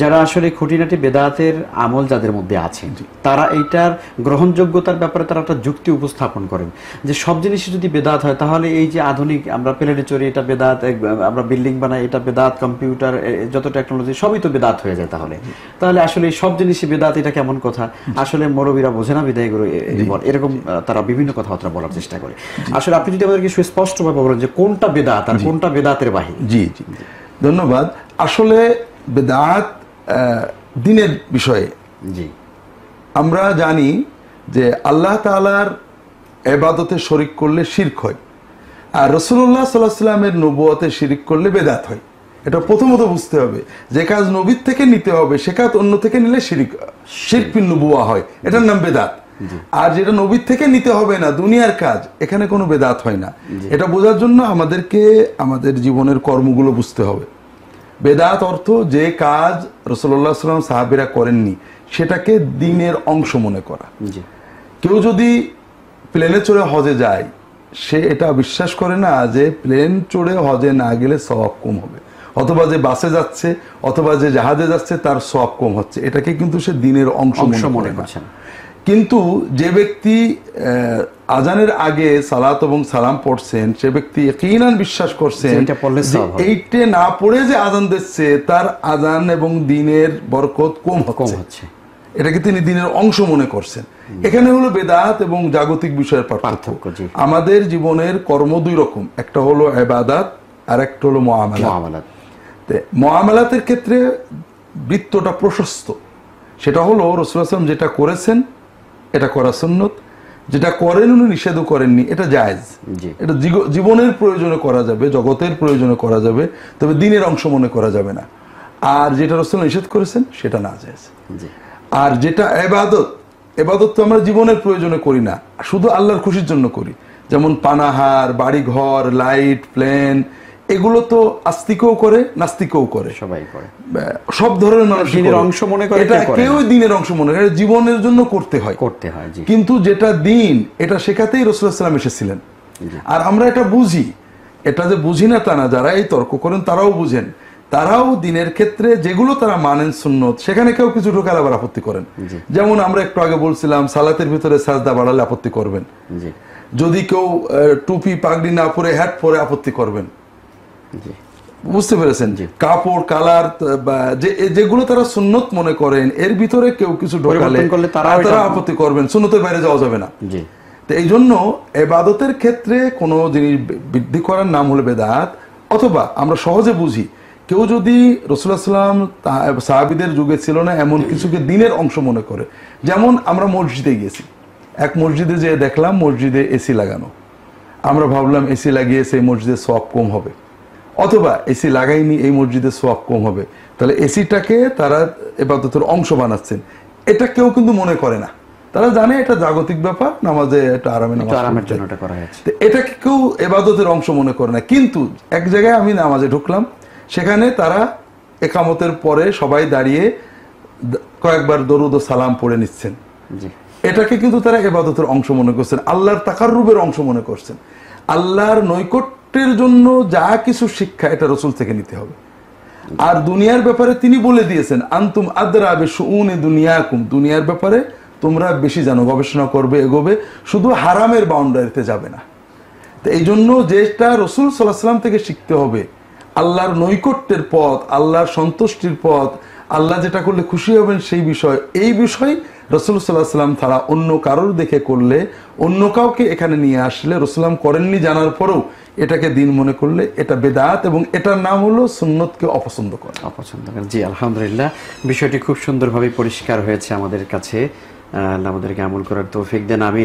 যারা আসলে খুঁটিনাটি বেদাতের আমল যাদের মধ্যে আছে তারা এইটার গ্রহণযোগ্যতার ব্যাপারে তারা একটা যুক্তি উপস্থাপন করেন যে সব জিনিসই যদি বেদাত হয় তাহলে এই যে আধুনিক আমরা প্লেনে চড়ি এটা বেদাত আমরা বিল্ডিং বানাই এটা বেদাত কম্পিউটার যত টেকনোলজি সবই তো বেদাত হয়ে যায় তাহলে তাহলে আসলে সব জিনিসই বেদাত এটা কেমন কথা আসলে মরবীরা বোঝে না বিদায় করে এরকম তারা বিভিন্ন কথাবার্তা বলার চেষ্টা করে আসলে আপনি যদি আমাদেরকে সুস্পষ্টভাবে বলেন যে কোনটা বেদাত আর কোনটা বেদাতের বাহিনী জি জি ধন্যবাদ আসলে বেদাত দিনের বিষয়ে জি আমরা জানি যে আল্লাহ তালার এবাদতে শরিক করলে শির্ক হয় আর রসুল্লাহ সাল্লাহ সাল্লামের নবুয়তে শিরিক করলে বেদাত হয় এটা প্রথমত বুঝতে হবে যে কাজ নবীর থেকে নিতে হবে সে কাজ অন্য থেকে নিলে শিরিক শিরপিন নবুয়া হয় এটার নাম বেদাত আর যেটা নবীর থেকে নিতে হবে না দুনিয়ার কাজ এখানে কোনো বেদাত হয় না এটা বোঝার জন্য আমাদেরকে আমাদের জীবনের কর্মগুলো বুঝতে হবে বেদাত অর্থ যে কাজ রসল্লা সাল্লাম সাহাবিরা করেননি সেটাকে দিনের অংশ মনে করা কেউ যদি প্লেনে চড়ে হজে যায় সে এটা বিশ্বাস করে না যে প্লেন চড়ে হজে না গেলে সব কম হবে অথবা যে বাসে যাচ্ছে অথবা যে জাহাজে যাচ্ছে তার সব কম হচ্ছে এটাকে কিন্তু সে দিনের অংশ মনে করছে কিন্তু যে ব্যক্তি আজানের আগে সালাত এবং সালাম পড়ছেন সে ব্যক্তি কিনান বিশ্বাস করছেন এইটে না পড়ে যে আজান দিচ্ছে তার আজান এবং দিনের বরকত কম হচ্ছে এটাকে তিনি দিনের অংশ মনে করছেন এখানে হলো বেদাত এবং জাগতিক বিষয়ের পার্থক্য আমাদের জীবনের কর্ম দুই রকম একটা হলো এবাদাত আর একটা হলো মহামালাত মহামালাতের ক্ষেত্রে বৃত্তটা প্রশস্ত সেটা হলো রসুল আসলাম যেটা করেছেন এটা করা সুন্নত যেটা করেন উনি নিষেধও করেননি এটা জায়জ এটা জীবনের প্রয়োজনে করা যাবে জগতের প্রয়োজনে করা যাবে তবে দিনের অংশ মনে করা যাবে না আর যেটা রসুল নিষেধ করেছেন সেটা না জায়জ আর যেটা এবাদত এবাদত তো আমরা জীবনের প্রয়োজনে করি না শুধু আল্লাহর খুশির জন্য করি যেমন পানাহার বাড়ি ঘর লাইট প্লেন এগুলো তো আস্তিকও করে নাস্তিকও করে সবাই করে সব ধরনের মানুষ দিনের অংশ মনে করে এটা কেউ দিনের অংশ মনে করে জীবনের জন্য করতে হয় করতে হয় কিন্তু যেটা দিন এটা শেখাতেই রসুলাম এসেছিলেন আর আমরা এটা বুঝি এটা যে বুঝি না তা না যারা এই তর্ক করেন তারাও বুঝেন তারাও দিনের ক্ষেত্রে যেগুলো তারা মানেন সুন্নত সেখানে কেউ কিছু ঢোকার আবার আপত্তি করেন যেমন আমরা একটু আগে বলছিলাম সালাতের ভিতরে সাজদা বাড়ালে আপত্তি করবেন যদি কেউ টুপি পাগড়ি না পরে হ্যাট পরে আপত্তি করবেন বুঝতে পেরেছেন যে কাপড় কালার যেগুলো তারা সুন্নত মনে করেন এর ভিতরে কেউ কিছু ঢোকালে তারা আপত্তি করবেন সুন্নতের বাইরে যাওয়া যাবে না তো এই জন্য এবাদতের ক্ষেত্রে কোনো জিনিস বৃদ্ধি করার নাম হলো বেদাত অথবা আমরা সহজে বুঝি কেউ যদি রসুল্লাহ সাল্লাম সাহাবিদের যুগে ছিল না এমন কিছুকে দিনের অংশ মনে করে যেমন আমরা মসজিদে গিয়েছি এক মসজিদে যে দেখলাম মসজিদে এসি লাগানো আমরা ভাবলাম এসি লাগিয়ে সেই মসজিদে সব কম হবে অথবা এসি লাগাইনি এই মসজিদের সোয়াব কম হবে তাহলে এসিটাকে তারা এবাদতের অংশ বানাচ্ছেন এটা কেউ কিন্তু মনে করে না তারা জানে এটা জাগতিক ব্যাপার নামাজে একটা আরামে আরামের জন্য এটা করা হয়েছে এটাকে কেউ এবাদতের অংশ মনে করে না কিন্তু এক জায়গায় আমি নামাজে ঢুকলাম সেখানে তারা একামতের পরে সবাই দাঁড়িয়ে কয়েকবার দরুদ ও সালাম পড়ে নিচ্ছেন এটাকে কিন্তু তারা এবাদতের অংশ মনে করছেন আল্লাহর তাকার রূপের অংশ মনে করছেন আল্লাহর নৈকট্য রাষ্ট্রের জন্য যা কিছু শিক্ষা এটা রসুল থেকে নিতে হবে আর দুনিয়ার ব্যাপারে তিনি বলে দিয়েছেন আন্তুম আদরা দুনিয়া কুম দুনিয়ার ব্যাপারে তোমরা বেশি জানো গবেষণা করবে এগোবে শুধু হারামের বাউন্ডারিতে যাবে না তো এই জন্য যেটা রসুল সাল্লাহাম থেকে শিখতে হবে আল্লাহর নৈকট্যের পথ আল্লাহর সন্তুষ্টির পথ আল্লাহ যেটা করলে খুশি হবেন সেই বিষয় এই বিষয় রসুল সাল্লাহ সাল্লাম তারা অন্য কারোর দেখে করলে অন্য কাউকে এখানে নিয়ে আসলে রসুলাম করেননি জানার পরেও এটাকে দিন মনে করলে এটা বেদাত এবং এটার নাম হলো সুন্নতকে অপছন্দ করা অপছন্দ করে জি আলহামদুলিল্লাহ বিষয়টি খুব সুন্দরভাবে পরিষ্কার হয়েছে আমাদের কাছে আমাদেরকে আমল করার তৌফিক দেন আমিন